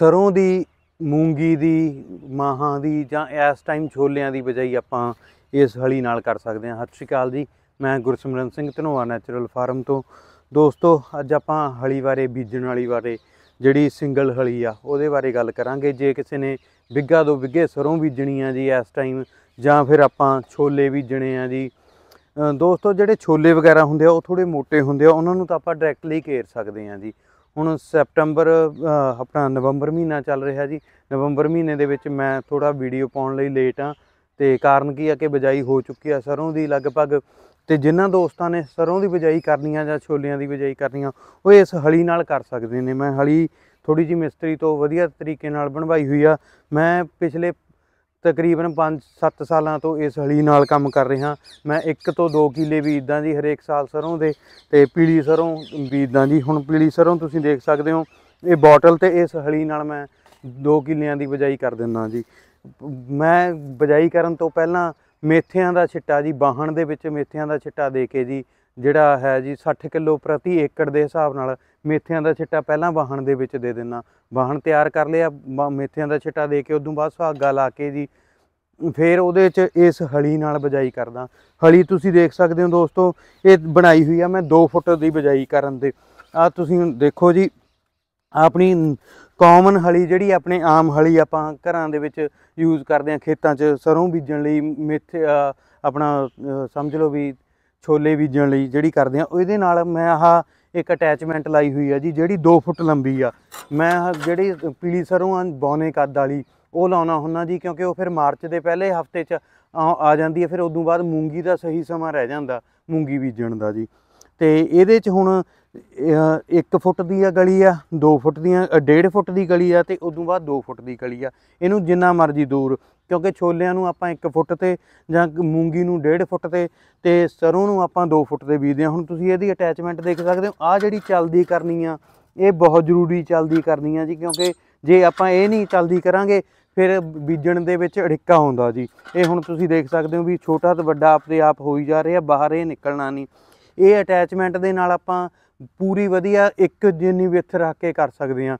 ਸਰੋਂ ਦੀ ਮੂੰਗੀ ਦੀ ਮਾਹਾਂ ਦੀ ਜਾਂ ਇਸ ਟਾਈਮ ਛੋਲਿਆਂ ਦੀ ਬਜਾਈ ਆਪਾਂ ਇਸ ਹਲੀ ਨਾਲ ਕਰ ਸਕਦੇ ਹਾਂ ਹਰਿ ਸ਼੍ਰੀ ਅਕਾਲ ਜੀ ਮੈਂ ਗੁਰਸਿਮਰਨ ਸਿੰਘ ਧਨੋਆ ਨੈਚੁਰਲ ਫਾਰਮ ਤੋਂ ਦੋਸਤੋ ਅੱਜ ਆਪਾਂ ਹਲੀ ਬਾਰੇ ਬੀਜਣ ਵਾਲੀ ਬਾਰੇ ਜਿਹੜੀ ਸਿੰਗਲ ਹਲੀ ਆ ਉਹਦੇ ਬਾਰੇ ਗੱਲ ਕਰਾਂਗੇ ਜੇ ਕਿਸੇ ਨੇ ਵਿੱਗਾ ਦੋ ਵਿੱਗੇ ਸਰੋਂ ਬੀਜਣੀ ਆ ਜੀ ਇਸ ਟਾਈਮ ਜਾਂ ਫਿਰ ਆਪਾਂ ਛੋਲੇ ਬੀਜਣੇ ਆ ਜੀ ਦੋਸਤੋ ਜਿਹੜੇ ਛੋਲੇ ਵਗੈਰਾ ਹੁੰਦੇ ਆ ਉਹ ਥੋੜੇ ਮੋٹے ਹੁੰਦੇ ਆ ਉਹਨਾਂ ਨੂੰ ਤਾਂ ਆਪਾਂ ਡਾਇਰੈਕਟਲੀ ਘੇਰ ਸਕਦੇ ਆ ਜੀ ਹੁਣ ਸੈਪਟੈਂਬਰ ਆਪਣਾ ਨਵੰਬਰ ਮਹੀਨਾ ਚੱਲ ਰਿਹਾ ਜੀ ਨਵੰਬਰ ਮਹੀਨੇ ਦੇ ਵਿੱਚ ਮੈਂ ਥੋੜਾ ਵੀਡੀਓ ਪਾਉਣ ਲਈ ਲੇਟ ਆ ਤੇ ਕਾਰਨ ਕੀ ਆ ਕਿ ਬਜਾਈ ਹੋ ਚੁੱਕੀ ਆ ਸਰੋਂ ਦੀ ਲਗਭਗ ਤੇ ਜਿਨ੍ਹਾਂ ਦੋਸਤਾਂ ਨੇ ਸਰੋਂ ਦੀ ਬਜਾਈ ਕਰਨੀ ਆ ਜਾਂ ਛੋਲਿਆਂ ਦੀ ਬਜਾਈ ਕਰਨੀ ਆ ਉਹ ਇਸ ਹਲੀ ਨਾਲ ਕਰ ਸਕਦੇ ਨੇ ਮੈਂ ਹਲੀ ਥੋੜੀ ਜੀ ਮਿਸਤਰੀ ਤੋਂ ਵਧੀਆ ਤਰੀਕੇ ਨਾਲ ਬਣਵਾਈ ਹੋਈ ਆ ਮੈਂ ਪਿਛਲੇ ਤਕਰੀਬਨ 5-7 ਸਾਲਾਂ ਤੋਂ ਇਸ ਹਲੀ ਨਾਲ ਕੰਮ ਕਰ ਰਿਹਾ ਮੈਂ 1 ਤੋਂ 2 ਕਿੱਲੇ ਇਦਾਂ ਦੀ ਹਰੇਕ ਸਾਲ ਸਰੋਂ ਦੇ ਤੇ ਪੀਲੀ ਸਰੋਂ ਵੀ ਇਦਾਂ ਦੀ ਹੁਣ ਪੀਲੀ ਸਰੋਂ ਤੁਸੀਂ ਦੇਖ ਸਕਦੇ ਹੋ ਇਹ ਬੋਟਲ ਤੇ ਇਸ ਹਲੀ ਨਾਲ ਮੈਂ 2 ਕਿੱਲਿਆਂ ਦੀ ਬਜਾਈ ਕਰ ਦਿੰਦਾ ਜੀ ਮੈਂ ਬਜਾਈ ਕਰਨ ਤੋਂ ਪਹਿਲਾਂ ਮੇਥਿਆਂ ਦਾ ਛਿੱਟਾ ਜੀ ਬਾਹਣ ਦੇ ਵਿੱਚ ਮੇਥਿਆਂ ਦਾ ਛਿੱਟਾ ਦੇ ਕੇ ਜੀ ਜਿਹੜਾ ਹੈ ਜੀ 60 ਕਿਲੋ ਪ੍ਰਤੀ ਏਕੜ ਦੇ ਹਿਸਾਬ ਨਾਲ ਮੇਥਿਆਂ ਦਾ ਛਿੱਟਾ ਪਹਿਲਾਂ ਵਾਹਣ ਦੇ ਵਿੱਚ ਦੇ ਦੇਣਾ ਵਾਹਣ ਤਿਆਰ ਕਰ ਲਿਆ ਮੇਥਿਆਂ ਦਾ ਛਿੱਟਾ ਦੇ ਕੇ ਉਦੋਂ ਬਾਅਦ ਸੁਹਾਗਾ ਲਾ ਕੇ ਜੀ ਫਿਰ ਉਹਦੇ 'ਚ ਇਸ ਹਲੀ ਨਾਲ ਬਜਾਈ ਕਰਦਾ ਹਲੀ ਤੁਸੀਂ ਦੇਖ ਸਕਦੇ ਹੋ ਦੋਸਤੋ ਇਹ ਬਣਾਈ ਹੋਈ ਆ ਮੈਂ 2 ਫੁੱਟ ਦੀ ਬਜਾਈ ਕਰਨ ਦੇ ਆ ਤੁਸੀਂ ਦੇਖੋ ਜੀ ਆਪਣੀ ਕਾਮਨ ਹਲੀ ਜਿਹੜੀ ਆਪਣੇ ਆਮ ਹਲੀ ਆਪਾਂ ਘਰਾਂ ਦੇ ਵਿੱਚ ਯੂਜ਼ ਕਰਦੇ ਆ ਖੇਤਾਂ 'ਚ ਸਰੋਂ ਬੀਜਣ ਲਈ ਮੇਥੇ ਆਪਣਾ ਸਮਝ ਲਓ ਵੀ ਛੋਲੇ ਬੀਜਣ ਲਈ ਜਿਹੜੀ ਕਰਦੇ ਆ ਉਹਦੇ ਨਾਲ ਮੈਂ ਆਹ ਇੱਕ ਅਟੈਚਮੈਂਟ ਲਾਈ ਹੋਈ ਆ ਜੀ ਜਿਹੜੀ 2 ਫੁੱਟ ਲੰਬੀ ਆ ਮੈਂ ਜਿਹੜੀ ਪੀਲੀ ਸਰੋਂ ਆ ਬੌਨੇ ਕੱਦ ਵਾਲੀ ਉਹ ਲਾਉਣਾ ਹੁੰਦਾ ਜੀ ਕਿਉਂਕਿ ਉਹ ਫਿਰ ਮਾਰਚ ਦੇ ਪਹਿਲੇ ਹਫਤੇ 'ਚ ਆ ਜਾਂਦੀ ਹੈ ਫਿਰ ਉਦੋਂ ਬਾਅਦ ਮੂੰਗੀ ਦਾ ਸਹੀ ਸਮਾਂ ਰਹਿ ਜਾਂਦਾ ਮੂੰਗੀ ਬੀਜਣ ਦਾ ਜੀ ਤੇ ਇਹਦੇ 'ਚ ਹੁਣ 1 ਫੁੱਟ ਦੀ ਆ ਗਲੀ ਆ 2 ਫੁੱਟ ਦੀਆਂ 1.5 ਫੁੱਟ ਦੀ ਗਲੀ ਆ ਤੇ ਉਦੋਂ ਬਾਅਦ 2 ਫੁੱਟ ਦੀ ਗਲੀ ਆ ਇਹਨੂੰ ਜਿੰਨਾ ਮਰਜ਼ੀ ਦੂਰ ਕਿਉਂਕਿ ਛੋਲਿਆਂ ਨੂੰ ਆਪਾਂ 1 ਫੁੱਟ ਤੇ ਜਾਂ ਮੂੰਗੀ ਨੂੰ 1.5 ਫੁੱਟ ਤੇ ਤੇ ਸਰੋਂ ਨੂੰ ਆਪਾਂ 2 ਫੁੱਟ ਤੇ ਬੀਜਦੇ ਹਾਂ ਹੁਣ ਤੁਸੀਂ ਇਹਦੀ ਅਟੈਚਮੈਂਟ ਦੇਖ ਸਕਦੇ ਹੋ ਆ ਜਿਹੜੀ ਚਲਦੀ ਕਰਨੀ ਆ ਇਹ ਬਹੁਤ ਜ਼ਰੂਰੀ ਚਲਦੀ ਕਰਨੀ ਆ ਜੀ ਕਿਉਂਕਿ ਜੇ ਆਪਾਂ ਇਹ ਨਹੀਂ ਚਲਦੀ ਕਰਾਂਗੇ ਫਿਰ ਬੀਜਣ ਦੇ ਵਿੱਚ ਅੜਿੱਕਾ ਹੁੰਦਾ ਜੀ ਇਹ ਹੁਣ ਤੁਸੀਂ ਦੇਖ ਸਕਦੇ ਹੋ ਵੀ ਛੋਟਾ ਤੇ ਵੱਡਾ ਆਪਦੇ ਆਪ ਹੋਈ ਜਾ ਰਿਹਾ ਬਾਹਰ ਇਹ ਨਿਕਲਣਾ ਨਹੀਂ ਇਹ ਅਟੈਚਮੈਂਟ ਦੇ ਨਾਲ ਆਪਾਂ ਪੂਰੀ ਵਧੀਆ ਇੱਕ ਜਿੰਨੀ ਵਿਥ ਰੱਖ ਕੇ ਕਰ ਸਕਦੇ ਆ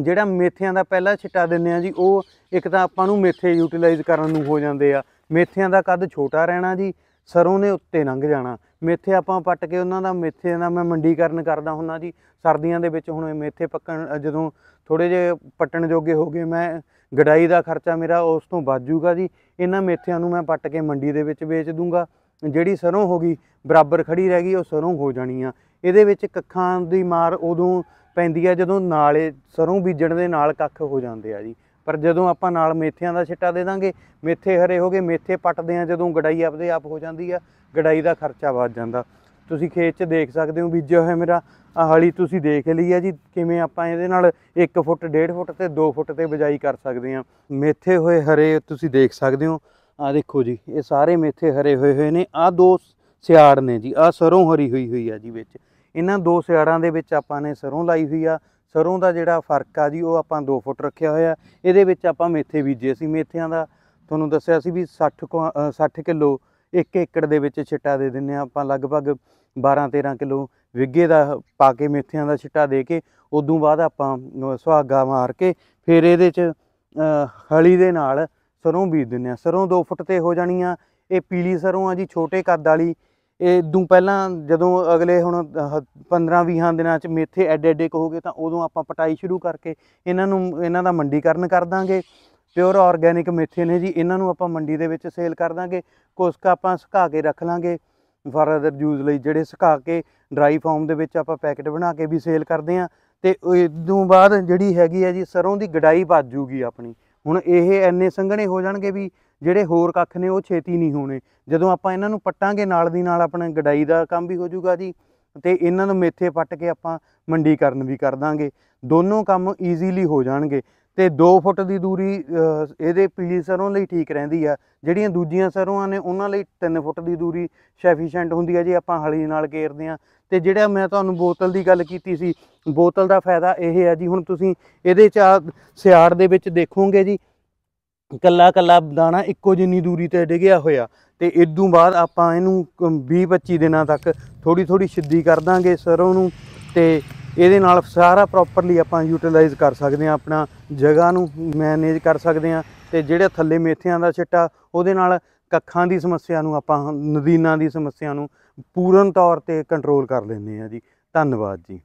ਜਿਹੜਾ ਮੇਥਿਆਂ ਦਾ ਪਹਿਲਾ ਛਿਟਾ ਦਿੰਨੇ ਆ ਜੀ ਉਹ ਇੱਕ ਤਾਂ ਆਪਾਂ ਨੂੰ ਮੇਥੇ ਯੂਟਿਲਾਈਜ਼ ਕਰਨ ਨੂੰ ਹੋ ਜਾਂਦੇ ਆ ਮੇਥਿਆਂ ਦਾ ਕੱਦ ਛੋਟਾ ਰਹਿਣਾ ਜੀ ਸਰੋਂ ਨੇ ਉੱਤੇ ਲੰਘ ਜਾਣਾ ਮੇਥੇ ਆਪਾਂ ਪੱਟ ਕੇ ਉਹਨਾਂ ਦਾ ਮੇਥੇ ਦਾ ਮੈਂ ਮੰਡੀਕਰਨ ਕਰਦਾ ਹੁੰਨਾ ਜੀ ਸਰਦੀਆਂ ਦੇ ਵਿੱਚ ਹੁਣ ਮੇਥੇ ਪੱਕਣ ਜਦੋਂ ਥੋੜੇ ਜੇ ਪੱਟਣ ਜੋਗੇ ਹੋ ਗਏ ਮੈਂ ਗੜਾਈ ਦਾ ਖਰਚਾ ਮੇਰਾ ਉਸ ਤੋਂ ਬਚ ਜੂਗਾ ਜੀ ਇਹਨਾਂ ਮੇਥਿਆਂ ਨੂੰ ਮੈਂ ਪੱਟ ਕੇ ਮੰਡੀ ਦੇ ਵਿੱਚ ਵੇਚ ਦੂੰਗਾ ਜਿਹੜੀ ਸਰੋਂ ਹੋ ਗਈ ਬਰਾਬਰ ਖੜੀ ਰਹਿ ਗਈ ਉਹ ਸਰੋਂ ਹੋ ਜਾਣੀ ਆ ਇਹਦੇ ਵਿੱਚ ਕੱਖਾਂ ਦੀ ਮਾਰ ਉਦੋਂ ਪੈਂਦੀ ਆ ਜਦੋਂ ਨਾਲੇ ਸਰੋਂ ਬੀਜਣ ਦੇ ਨਾਲ ਕੱਖ ਹੋ ਜਾਂਦੇ ਆ ਜੀ ਪਰ ਜਦੋਂ ਆਪਾਂ ਨਾਲ ਮੇਥਿਆਂ ਦਾ ਛਿੱਟਾ ਦੇ ਦਾਂਗੇ ਮੇਥੇ ਹਰੇ ਹੋਗੇ ਮੇਥੇ ਪੱਟਦੇ ਆ ਜਦੋਂ ਗੜਾਈ ਆਪਦੇ ਆਪ ਹੋ ਜਾਂਦੀ ਆ ਗੜਾਈ ਦਾ ਖਰਚਾ ਵੱਧ ਜਾਂਦਾ ਤੁਸੀਂ ਖੇਤ 'ਚ ਦੇਖ ਸਕਦੇ ਹੋ ਬੀਜਿਆ ਹੋਇਆ ਮੇਰਾ ਆ ਹਲੀ ਤੁਸੀਂ ਦੇਖ ਲਈ ਆ ਜੀ ਕਿਵੇਂ ਆਪਾਂ ਇਹਦੇ ਨਾਲ 1 ਫੁੱਟ 1.5 ਫੁੱਟ ਤੇ 2 ਫੁੱਟ ਤੇ ਬਜਾਈ ਕਰ ਸਕਦੇ ਆ ਮੇਥੇ ਹੋਏ ਹਰੇ ਤੁਸੀਂ ਦੇਖ ਸਕਦੇ ਹੋ ਆ ਦੇਖੋ ਜੀ ਇਹ ਸਾਰੇ ਮੇਥੇ ਹਰੇ ਹੋਏ ਹੋਏ ਨੇ ਆ ਦੋ ਸਿਆੜ ਨੇ ਜੀ ਆ ਸਰੋਂ ਹਰੀ ਹੋਈ ਹੋਈ ਆ ਜੀ ਵਿੱਚ ਇਹਨਾਂ ਦੋ ਸਿਆੜਾਂ ਦੇ ਵਿੱਚ ਆਪਾਂ ਨੇ ਸਰੋਂ ਲਾਈ ਹੋਈ ਆ ਸਰੋਂ ਦਾ ਜਿਹੜਾ ਫਰਕ ਆ ਜੀ ਉਹ ਆਪਾਂ 2 ਫੁੱਟ ਰੱਖਿਆ ਹੋਇਆ ਇਹਦੇ ਵਿੱਚ ਆਪਾਂ ਮੇਥੇ ਬੀਜੇ ਸੀ ਮੇਥਿਆਂ ਦਾ ਤੁਹਾਨੂੰ ਦੱਸਿਆ ਸੀ ਵੀ 60 60 ਕਿਲੋ 1 ਏਕੜ ਦੇ ਵਿੱਚ ਛਿੱਟਾ ਦੇ ਦਿੰਨੇ ਆ ਆਪਾਂ ਲਗਭਗ 12-13 ਕਿਲੋ ਵਿੱਗੇ ਦਾ ਪਾ ਕੇ ਮੇਥਿਆਂ ਦਾ ਛਿੱਟਾ ਦੇ ਕੇ ਉਦੋਂ ਬਾਅਦ ਆਪਾਂ ਸੁਹਾਗਾ ਮਾਰ ਕੇ ਫਿਰ ਇਹਦੇ 'ਚ ਹਲੀ ਦੇ ਨਾਲ ਸਰੋਂ ਬੀਜ ਦਿੰਨੇ ਆ ਸਰੋਂ 2 ਫੁੱਟ ਤੇ ਹੋ ਜਾਣੀ ਆ ਇਹ ਪੀਲੀ ਸਰੋਂ ਆ ਜੀ ਛੋਟੇ ਕੱਦ ਵਾਲੀ ਇਦੋਂ ਪਹਿਲਾਂ ਜਦੋਂ ਅਗਲੇ ਹੁਣ 15-20 ਦਿਨਾਂ ਚ ਮੇਥੇ ਐਡੇ ਐਡੇ ਕਹੋਗੇ ਤਾਂ ਉਦੋਂ ਆਪਾਂ ਪਟਾਈ ਸ਼ੁਰੂ ਕਰਕੇ ਇਹਨਾਂ ਨੂੰ ਇਹਨਾਂ ਦਾ ਮੰਡੀਕਰਨ ਕਰ ਦਾਂਗੇ ਪਿਓਰ ਆਰਗੈਨਿਕ ਮੇਥੇ ਨੇ ਜੀ ਇਹਨਾਂ ਨੂੰ ਆਪਾਂ ਮੰਡੀ ਦੇ ਵਿੱਚ ਸੇਲ ਕਰ ਦਾਂਗੇ ਕੋਸਕਾ ਆਪਾਂ ਸੁਕਾ ਕੇ ਰੱਖ ਲਾਂਗੇ ਫਰਦਰ ਯੂਜ਼ ਲਈ ਜਿਹੜੇ ਸੁਕਾ ਕੇ ਡਰਾਈ ਫਾਰਮ ਦੇ ਵਿੱਚ ਆਪਾਂ ਪੈਕੇਟ ਬਣਾ ਕੇ ਵੀ ਸੇਲ ਕਰਦੇ ਆਂ ਤੇ ਇਦੋਂ ਬਾਅਦ ਜਿਹੜੀ ਹੈਗੀ ਹੈ ਜੀ ਸਰੋਂ ਦੀ ਗਡਾਈ ਵੱਜੂਗੀ ਆਪਣੀ ਹੁਣ ਇਹ ਐਨੇ ਸੰਘਣੇ ਹੋ ਜਾਣਗੇ ਵੀ ਜਿਹੜੇ ਹੋਰ ਕੱਖ ਨੇ ਉਹ ਛੇਤੀ ਨਹੀਂ ਹੋਣੇ ਜਦੋਂ ਆਪਾਂ ਇਹਨਾਂ ਨੂੰ ਪੱਟਾਂਗੇ ਨਾਲ ਦੀ ਨਾਲ ਆਪਣਾ ਗਡਾਈ ਦਾ ਕੰਮ ਵੀ ਹੋ ਜਾਊਗਾ ਜੀ ਤੇ ਇਹਨਾਂ ਨੂੰ ਮੇਥੇ ਪੱਟ ਕੇ ਆਪਾਂ ਮੰਡੀਕਰਨ ਵੀ ਕਰ ਦਾਂਗੇ ਦੋਨੋਂ ਕੰਮ ਈਜ਼ੀਲੀ ਹੋ ਜਾਣਗੇ ਤੇ 2 ਫੁੱਟ ਦੀ ਦੂਰੀ ਇਹਦੇ ਪੀਲੀ ਸਰੋਂ ਲਈ ਠੀਕ ਰਹਿੰਦੀ ਆ ਜਿਹੜੀਆਂ ਦੂਜੀਆਂ ਸਰੋਂਾਂ ਨੇ ਉਹਨਾਂ ਲਈ 3 ਫੁੱਟ ਦੀ ਦੂਰੀ ਸੈਫੀਸ਼ੀਐਂਟ ਹੁੰਦੀ ਆ ਜੇ ਆਪਾਂ ਹਲੀ ਨਾਲ ਘੇਰਦੇ ਆ ਤੇ ਜਿਹੜਾ ਮੈਂ ਤੁਹਾਨੂੰ ਬੋਤਲ ਦੀ ਗੱਲ ਕੀਤੀ ਸੀ ਬੋਤਲ ਦਾ ਫਾਇਦਾ ਇਹ ਹੈ ਜੀ ਹੁਣ ਤੁਸੀਂ ਇਹਦੇ ਚ ਸਿਆੜ ਦੇ ਵਿੱਚ ਦੇਖੋਗੇ ਜੀ ਕੱਲਾ ਕੱਲਾ ਦਾਣਾ ਇੱਕੋ ਜਿੰਨੀ ਦੂਰੀ ਤੇ ਡਿਗਿਆ ਹੋਇਆ ਤੇ ਇਦੋਂ ਬਾਅਦ ਆਪਾਂ ਇਹਨੂੰ 20-25 ਦਿਨਾਂ ਤੱਕ ਥੋੜੀ ਥੋੜੀ ਛਿੱਦੀ ਕਰ ਦਾਂਗੇ ਸਰੋਂ ਨੂੰ ਤੇ ਇਹਦੇ ਨਾਲ ਸਾਰਾ ਪ੍ਰੋਪਰਲੀ ਆਪਾਂ ਯੂਟਿਲਾਈਜ਼ ਕਰ ਸਕਦੇ ਆ ਆਪਣਾ ਜਗ੍ਹਾ ਨੂੰ ਮੈਨੇਜ ਕਰ ਸਕਦੇ ਆ ਤੇ ਜਿਹੜੇ ਥੱਲੇ ਮੇਥਿਆਂ ਦਾ ਛਿੱਟਾ ਉਹਦੇ ਨਾਲ ਕੱਖਾਂ ਦੀ ਸਮੱਸਿਆ ਨੂੰ ਆਪਾਂ ਨਦੀਨਾਂ ਦੀ ਸਮੱਸਿਆ ਨੂੰ ਪੂਰਨ ਤੌਰ ਤੇ ਕੰਟਰੋਲ ਕਰ ਲੈਂਦੇ ਆ ਜੀ ਧੰਨਵਾਦ ਜੀ